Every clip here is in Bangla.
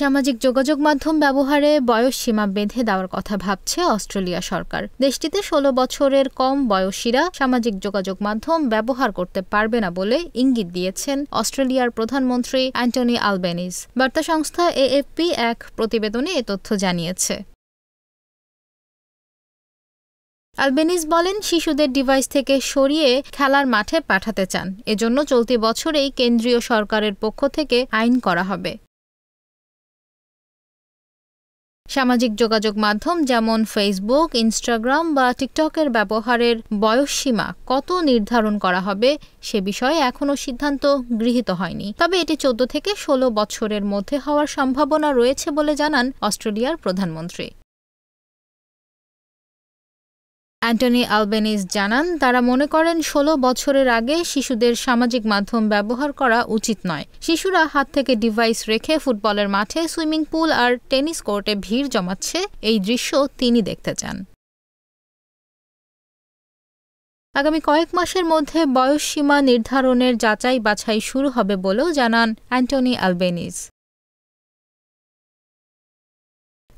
সামাজিক যোগাযোগ মাধ্যম ব্যবহারে বয়স সীমা বেঁধে দেওয়ার কথা ভাবছে অস্ট্রেলিয়া সরকার দেশটিতে ষোলো বছরের কম বয়সীরা সামাজিক যোগাযোগ মাধ্যম ব্যবহার করতে পারবে না বলে ইঙ্গিত দিয়েছেন অস্ট্রেলিয়ার প্রধানমন্ত্রী অ্যান্টনি আলবেনিস বার্তা সংস্থা এএফপি এক প্রতিবেদনে এ তথ্য জানিয়েছে আলবেনিস বলেন শিশুদের ডিভাইস থেকে সরিয়ে খেলার মাঠে পাঠাতে চান এজন্য চলতি বছরেই কেন্দ্রীয় সরকারের পক্ষ থেকে আইন করা হবে সামাজিক যোগাযোগ মাধ্যম যেমন ফেসবুক ইনস্টাগ্রাম বা টিকটকের ব্যবহারের বয়সসীমা কত নির্ধারণ করা হবে সে বিষয়ে এখনও সিদ্ধান্ত গৃহীত হয়নি তবে এটি চোদ্দ থেকে ষোলো বছরের মধ্যে হওয়ার সম্ভাবনা রয়েছে বলে জানান অস্ট্রেলিয়ার প্রধানমন্ত্রী অ্যান্টনি আলবেনিস জানান তারা মনে করেন ষোলো বছরের আগে শিশুদের সামাজিক মাধ্যম ব্যবহার করা উচিত নয় শিশুরা হাত থেকে ডিভাইস রেখে ফুটবলের মাঠে সুইমিং পুল আর টেনিস কোর্টে ভিড় জমাচ্ছে এই দৃশ্য তিনি দেখতে চান আগামী কয়েক মাসের মধ্যে বয়সসীমা নির্ধারণের যাচাই বাছাই শুরু হবে বলেও জানান অ্যান্টনি আলবেনিস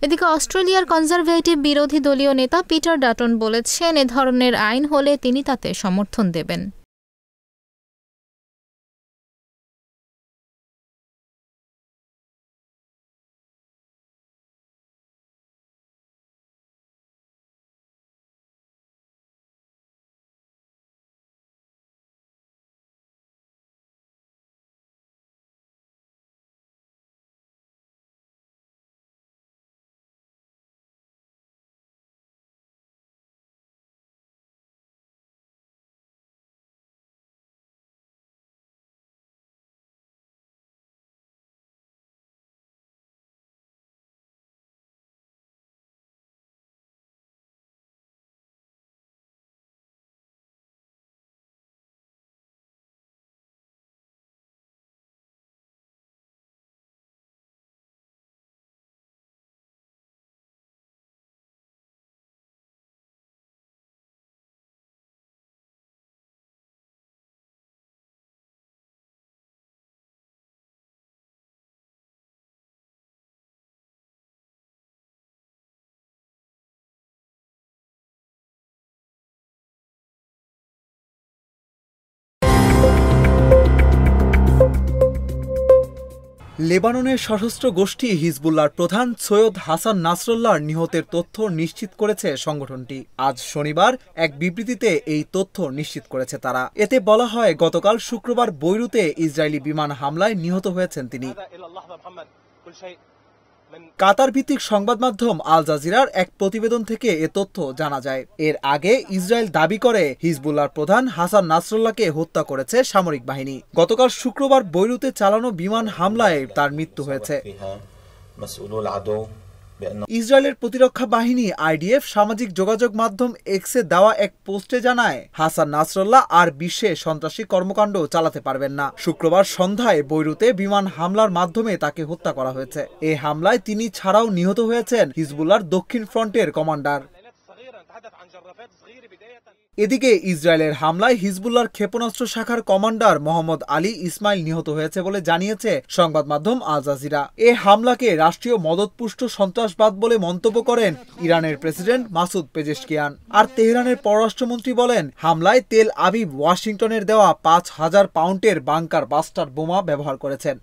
এদিকে অস্ট্রেলিয়ার কনজারভেটিভ বিরোধী দলীয় নেতা পিটার ডাটন বলেছেন এ ধরনের আইন হলে তিনি তাতে সমর্থন দেবেন লেবাননের সশস্ত্র গোষ্ঠী হিজবুল্লার প্রধান সৈয়দ হাসান নাসরুল্লাহর নিহতের তথ্য নিশ্চিত করেছে সংগঠনটি আজ শনিবার এক বিবৃতিতে এই তথ্য নিশ্চিত করেছে তারা এতে বলা হয় গতকাল শুক্রবার বৈরুতে ইসরায়েলি বিমান হামলায় নিহত হয়েছেন তিনি কাতার ভিত্তিক সংবাদ মাধ্যম আল জাজিরার এক প্রতিবেদন থেকে এ তথ্য জানা যায় এর আগে ইসরায়েল দাবি করে হিজবুল্লার প্রধান হাসান নাসরুল্লাহকে হত্যা করেছে সামরিক বাহিনী গতকাল শুক্রবার বৈরুতে চালানো বিমান হামলায় তার মৃত্যু হয়েছে ইসরায়েলের প্রতিরক্ষা বাহিনী আইডিএফ সামাজিক যোগাযোগ মাধ্যম এক্সে দেওয়া এক পোস্টে জানায় হাসান নাসরল্লাহ আর বিশ্বে সন্ত্রাসী কর্মকাণ্ড চালাতে পারবেন না শুক্রবার সন্ধ্যায় বৈরুতে বিমান হামলার মাধ্যমে তাকে হত্যা করা হয়েছে এ হামলায় তিনি ছাড়াও নিহত হয়েছেন হিজবুল্লার দক্ষিণ ফ্রন্টের কমান্ডার এদিকে ইসরায়েলের হামলায় হিজবুল্লার ক্ষেপণাস্ত্র শাখার কমান্ডার মোহাম্মদ আলী ইসমাইল নিহত হয়েছে বলে জানিয়েছে সংবাদ মাধ্যম আল জাজিরা এ হামলাকে রাষ্ট্রীয় মদতপুষ্ট সন্ত্রাসবাদ বলে মন্তব্য করেন ইরানের প্রেসিডেন্ট মাসুদ পেজেশকিয়ান আর তেহরানের পররাষ্ট্রমন্ত্রী বলেন হামলায় তেল আবিব ওয়াশিংটনের দেওয়া পাঁচ হাজার পাউন্ডের বাংকার বাস্টার বোমা ব্যবহার করেছেন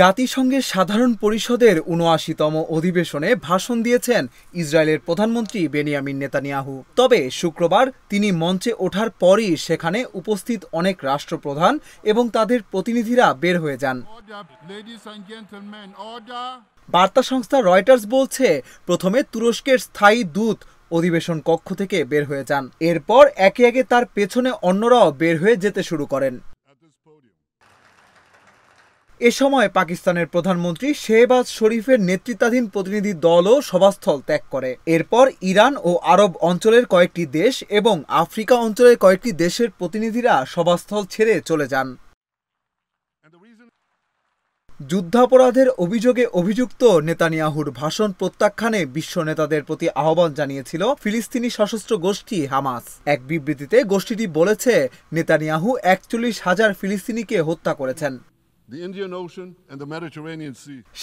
জাতিসংঘের সাধারণ পরিষদের উনআশিতম অধিবেশনে ভাষণ দিয়েছেন ইসরায়েলের প্রধানমন্ত্রী বেনিয়ামিন নেতানিয়াহু তবে শুক্রবার তিনি মঞ্চে ওঠার পরই সেখানে উপস্থিত অনেক রাষ্ট্রপ্রধান এবং তাদের প্রতিনিধিরা বের হয়ে যান বার্তা সংস্থা রয়টার্স বলছে প্রথমে তুরস্কের স্থায়ী দূত অধিবেশন কক্ষ থেকে বের হয়ে যান এরপর একে একে তার পেছনে অন্যরাও বের হয়ে যেতে শুরু করেন এ সময় পাকিস্তানের প্রধানমন্ত্রী শেহবাজ শরীফের নেতৃত্বাধীন প্রতিনিধি দলও সভাস্থল ত্যাগ করে এরপর ইরান ও আরব অঞ্চলের কয়েকটি দেশ এবং আফ্রিকা অঞ্চলের কয়েকটি দেশের প্রতিনিধিরা সভাস্থল ছেড়ে চলে যান যুদ্ধাপরাধের অভিযোগে অভিযুক্ত নেতানিয়াহুর ভাষণ প্রত্যাখ্যানে বিশ্ব নেতাদের প্রতি আহ্বান জানিয়েছিল ফিলিস্তিনি সশস্ত্র গোষ্ঠী হামাস এক বিবৃতিতে গোষ্ঠীটি বলেছে নেতানিয়াহু একচল্লিশ হাজার ফিলিস্তিনিকে হত্যা করেছেন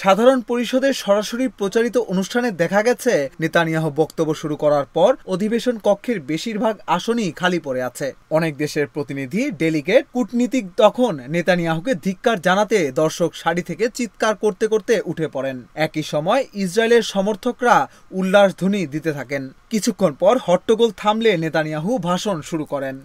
সাধারণ পরিষদের সরাসরি প্রচারিত অনুষ্ঠানে দেখা গেছে নেতানিয়াহ বক্তব্য শুরু করার পর অধিবেশন কক্ষের বেশিরভাগ আসনই খালি পড়ে আছে অনেক দেশের প্রতিনিধি ডেলিগেট কূটনীতিক তখন নেতানিয়াহুকে ধিক্কার জানাতে দর্শক সারি থেকে চিৎকার করতে করতে উঠে পড়েন একই সময় ইসরায়েলের সমর্থকরা উল্লাস ধ্বনি দিতে থাকেন কিছুক্ষণ পর হট্টগোল থামলে নেতানিয়াহু ভাষণ শুরু করেন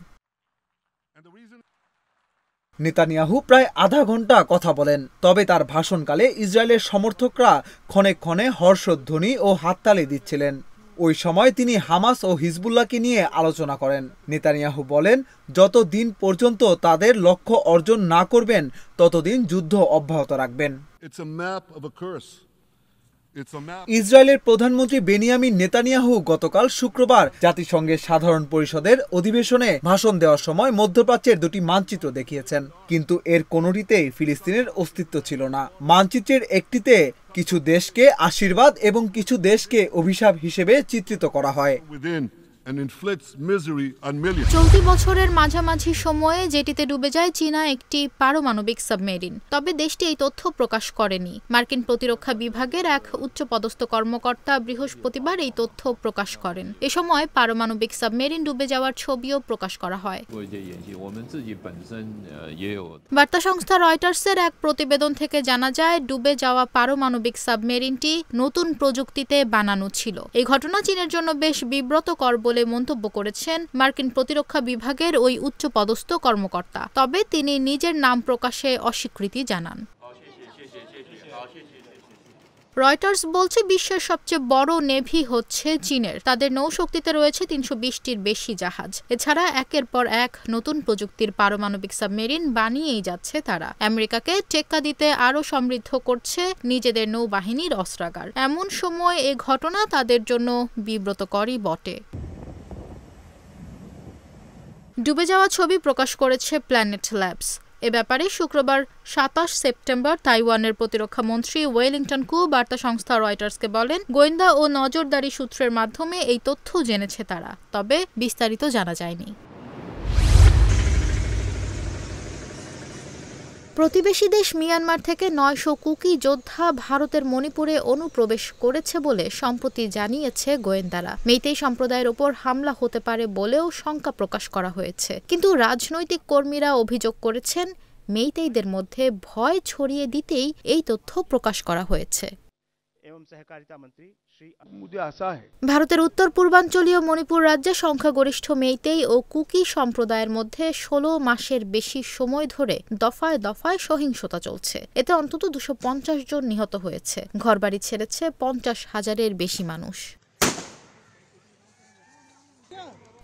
নেতানিয়াহু প্রায় আধা ঘন্টা কথা বলেন তবে তার ভাষণকালে ইসরায়েলের সমর্থকরা ক্ষণে ক্ষণে হর্ষধ্বনি ও হাততালি দিচ্ছিলেন ওই সময় তিনি হামাস ও হিজবুল্লাহকে নিয়ে আলোচনা করেন নেতানিয়াহু বলেন যতদিন পর্যন্ত তাদের লক্ষ্য অর্জন না করবেন ততদিন যুদ্ধ অব্যাহত রাখবেন It's a map of a curse. ইসরায়েলের প্রধানমন্ত্রী বেনিয়ামিন নেতানিয়াহু গতকাল শুক্রবার জাতিসংঘের সাধারণ পরিষদের অধিবেশনে ভাষণ দেওয়ার সময় মধ্যপ্রাচ্যের দুটি মানচিত্র দেখিয়েছেন কিন্তু এর কোনোটিতেই ফিলিস্তিনের অস্তিত্ব ছিল না মানচিত্রের একটিতে কিছু দেশকে আশীর্বাদ এবং কিছু দেশকে অভিশাপ হিসেবে চিত্রিত করা হয় চলতি বছরের মাঝামাঝি সময়ে যেটিতে ডুবে যায় চীনা একটি পারমাণবিক সাবমেরিন তবে দেশটি এই তথ্য প্রকাশ করেনি মার্কিন প্রতিরক্ষা বিভাগের এক উচ্চপদস্থ কর্মকর্তা বৃহস্পতিবার এই তথ্য প্রকাশ করেন এ সময় পারমাণবিক সাবমেরিন ডুবে যাওয়ার ছবিও প্রকাশ করা হয় বার্তা সংস্থা রয়টার্সের এক প্রতিবেদন থেকে জানা যায় ডুবে যাওয়া পারমাণবিক সাবমেরিনটি নতুন প্রযুক্তিতে বানানো ছিল এই ঘটনা চীনের জন্য বেশ বিব্রতকর বলে বলে মন্তব্য করেছেন মার্কিন প্রতিরক্ষা বিভাগের ওই উচ্চপদস্থ কর্মকর্তা তবে তিনি নিজের নাম প্রকাশে অস্বীকৃতি জানান রয়টার্স বলছে বিশ্বের সবচেয়ে বড় নেভি হচ্ছে চীনের তাদের নৌশক্তিতে রয়েছে তিনশো বিশটির বেশি জাহাজ এছাড়া একের পর এক নতুন প্রযুক্তির পারমাণবিক সাবমেরিন বানিয়েই যাচ্ছে তারা আমেরিকাকে টেক্কা দিতে আরও সমৃদ্ধ করছে নিজেদের নৌবাহিনীর অস্ত্রাগার এমন সময় এ ঘটনা তাদের জন্য বিব্রতকরই বটে ডুবে যাওয়া ছবি প্রকাশ করেছে প্ল্যানেট ল্যাবস এ ব্যাপারে শুক্রবার সাতাশ সেপ্টেম্বর তাইওয়ানের প্রতিরক্ষা মন্ত্রী ওয়েলিংটন কু বার্তা সংস্থা রয়টার্সকে বলেন গোয়েন্দা ও নজরদারি সূত্রের মাধ্যমে এই তথ্য জেনেছে তারা তবে বিস্তারিত জানা যায়নি প্রতিবেশী দেশ মিয়ানমার থেকে নয়শো কুকি যোদ্ধা ভারতের মণিপুরে অনুপ্রবেশ করেছে বলে সম্প্রতি জানিয়েছে গোয়েন্দারা মেইতেই সম্প্রদায়ের ওপর হামলা হতে পারে বলেও শঙ্কা প্রকাশ করা হয়েছে কিন্তু রাজনৈতিক কর্মীরা অভিযোগ করেছেন মেইতেইদের মধ্যে ভয় ছড়িয়ে দিতেই এই তথ্য প্রকাশ করা হয়েছে ভারতের উত্তর পূর্বাঞ্চলীয় মণিপুর রাজ্যে সংখ্যাগরিষ্ঠ মেইতেই ও কুকি সম্প্রদায়ের মধ্যে ষোলো মাসের বেশি সময় ধরে দফায় দফায় সহিংসতা চলছে এতে অন্তত দুশো জন নিহত হয়েছে ঘরবাড়ি ছেড়েছে পঞ্চাশ হাজারের বেশি মানুষ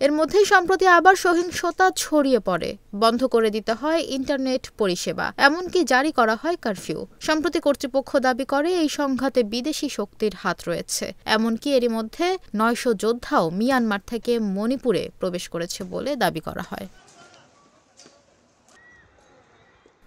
এর মধ্যেই সম্প্রতি আবার সহিংসতা ছড়িয়ে পড়ে বন্ধ করে দিতে হয় ইন্টারনেট পরিষেবা এমনকি জারি করা হয় কারফিউ সম্প্রতি কর্তৃপক্ষ দাবি করে এই সংঘাতে বিদেশি শক্তির হাত রয়েছে এমনকি এরই মধ্যে নয়শো যোদ্ধাও মিয়ানমার থেকে মণিপুরে প্রবেশ করেছে বলে দাবি করা হয়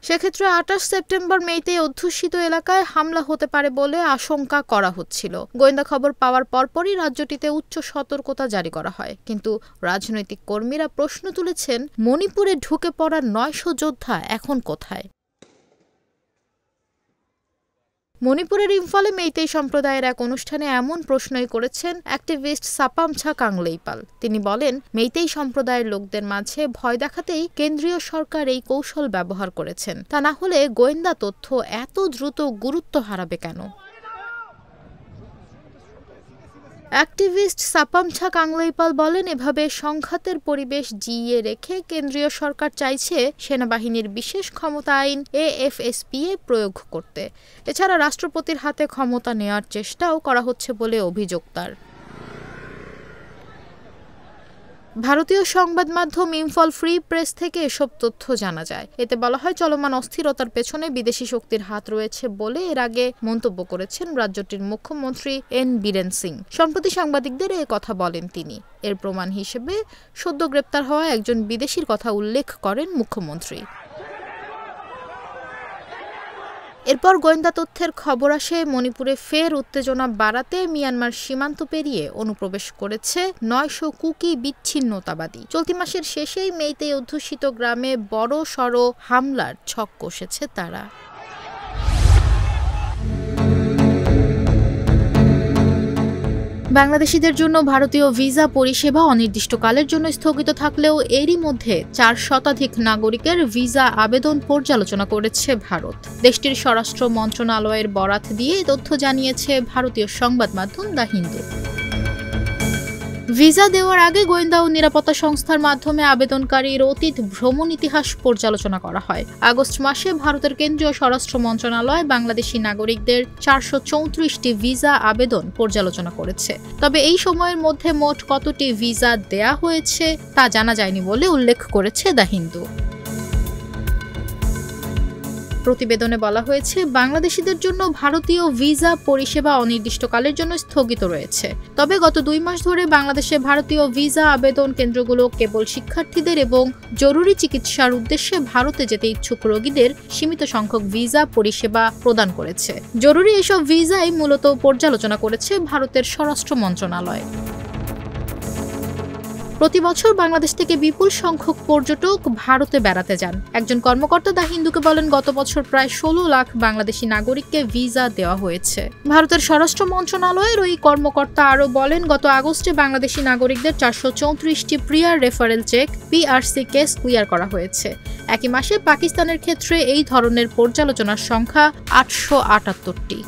সেক্ষেত্রে আঠাশ সেপ্টেম্বর মেতে অধ্যুষিত এলাকায় হামলা হতে পারে বলে আশঙ্কা করা হচ্ছিল গোয়েন্দা খবর পাওয়ার পরপরই রাজ্যটিতে উচ্চ সতর্কতা জারি করা হয় কিন্তু রাজনৈতিক কর্মীরা প্রশ্ন তুলেছেন মণিপুরে ঢুকে পড়া নয়শো যোদ্ধা এখন কোথায় মণিপুরের ইম্ফলে মেইতেই সম্প্রদায়ের এক অনুষ্ঠানে এমন প্রশ্নই করেছেন অ্যাক্টিভিস্ট সাপামছা কাংলেইপাল তিনি বলেন মেইতেই সম্প্রদায়ের লোকদের মাঝে ভয় দেখাতেই কেন্দ্রীয় সরকার এই কৌশল ব্যবহার করেছেন তা না হলে গোয়েন্দা তথ্য এত দ্রুত গুরুত্ব হারাবে কেন অ্যাক্টিভিস্ট সাপামছা কাংলাইপাল বলেন এভাবে সংঘাতের পরিবেশ জিইয়ে রেখে কেন্দ্রীয় সরকার চাইছে সেনাবাহিনীর বিশেষ ক্ষমতা আইন এএফএসপিএ প্রয়োগ করতে এছাড়া রাষ্ট্রপতির হাতে ক্ষমতা নেওয়ার চেষ্টাও করা হচ্ছে বলে অভিযোগ তার ভারতীয় সংবাদ মাধ্যম ইম্ফল ফ্রি প্রেস থেকে এসব তথ্য জানা যায় এতে বলা হয় চলমান অস্থিরতার পেছনে বিদেশি শক্তির হাত রয়েছে বলে এর আগে মন্তব্য করেছেন রাজ্যটির মুখ্যমন্ত্রী এন বীরেন সিং সম্প্রতি সাংবাদিকদের এ কথা বলেন তিনি এর প্রমাণ হিসেবে সদ্য গ্রেপ্তার হওয়া একজন বিদেশির কথা উল্লেখ করেন মুখ্যমন্ত্রী এরপর গোয়েন্দা তথ্যের খবর আসে মণিপুরে ফের উত্তেজনা বাড়াতে মিয়ানমার সীমান্ত পেরিয়ে অনুপ্রবেশ করেছে নয়শো কুকি বিচ্ছিন্নতাবাদী চলতি মাসের শেষেই মেইতে অধ্যুষিত গ্রামে বড় সড় হামলার ছক কষেছে তারা বাংলাদেশিদের জন্য ভারতীয় ভিসা পরিষেবা অনির্দিষ্টকালের জন্য স্থগিত থাকলেও এরই মধ্যে চার শতাধিক নাগরিকের ভিসা আবেদন পর্যালোচনা করেছে ভারত দেশটির স্বরাষ্ট্র মন্ত্রণালয়ের বরাত দিয়ে তথ্য জানিয়েছে ভারতীয় সংবাদ মাধ্যম দ্য হিন্দু ভিসা দেওয়ার আগে গোয়েন্দা ও নিরাপত্তা সংস্থার মাধ্যমে আবেদনকারীর অতীত ভ্রমণ ইতিহাস পর্যালোচনা করা হয় আগস্ট মাসে ভারতের কেন্দ্রীয় স্বরাষ্ট্র মন্ত্রণালয় বাংলাদেশি নাগরিকদের চারশো চৌত্রিশটি ভিসা আবেদন পর্যালোচনা করেছে তবে এই সময়ের মধ্যে মোট কতটি ভিসা দেয়া হয়েছে তা জানা যায়নি বলে উল্লেখ করেছে দ্য হিন্দু প্রতিবেদনে বলা হয়েছে বাংলাদেশিদের জন্য ভারতীয় ভিসা পরিষেবা অনির্দিষ্টকালের জন্য স্থগিত রয়েছে তবে গত দুই মাস ধরে বাংলাদেশে ভারতীয় ভিসা আবেদন কেন্দ্রগুলো কেবল শিক্ষার্থীদের এবং জরুরি চিকিৎসার উদ্দেশ্যে ভারতে যেতে ইচ্ছুক রোগীদের সীমিত সংখ্যক ভিসা পরিষেবা প্রদান করেছে জরুরি এসব ভিসাই মূলত পর্যালোচনা করেছে ভারতের স্বরাষ্ট্র মন্ত্রণালয় প্রতি বছর বাংলাদেশ থেকে বিপুল সংখ্যক পর্যটক ভারতে বেড়াতে যান একজন কর্মকর্তা দা হিন্দুকে বলেন গত বছর প্রায় ষোলো লাখ বাংলাদেশি নাগরিককে ভিসা দেওয়া হয়েছে ভারতের স্বরাষ্ট্র মন্ত্রণালয়ের ওই কর্মকর্তা আরও বলেন গত আগস্টে বাংলাদেশি নাগরিকদের চারশো চৌত্রিশটি প্রিয়ার referral check PRC case clear করা হয়েছে একই মাসে পাকিস্তানের ক্ষেত্রে এই ধরনের পর্যালোচনার সংখ্যা আটশো আটাত্তরটি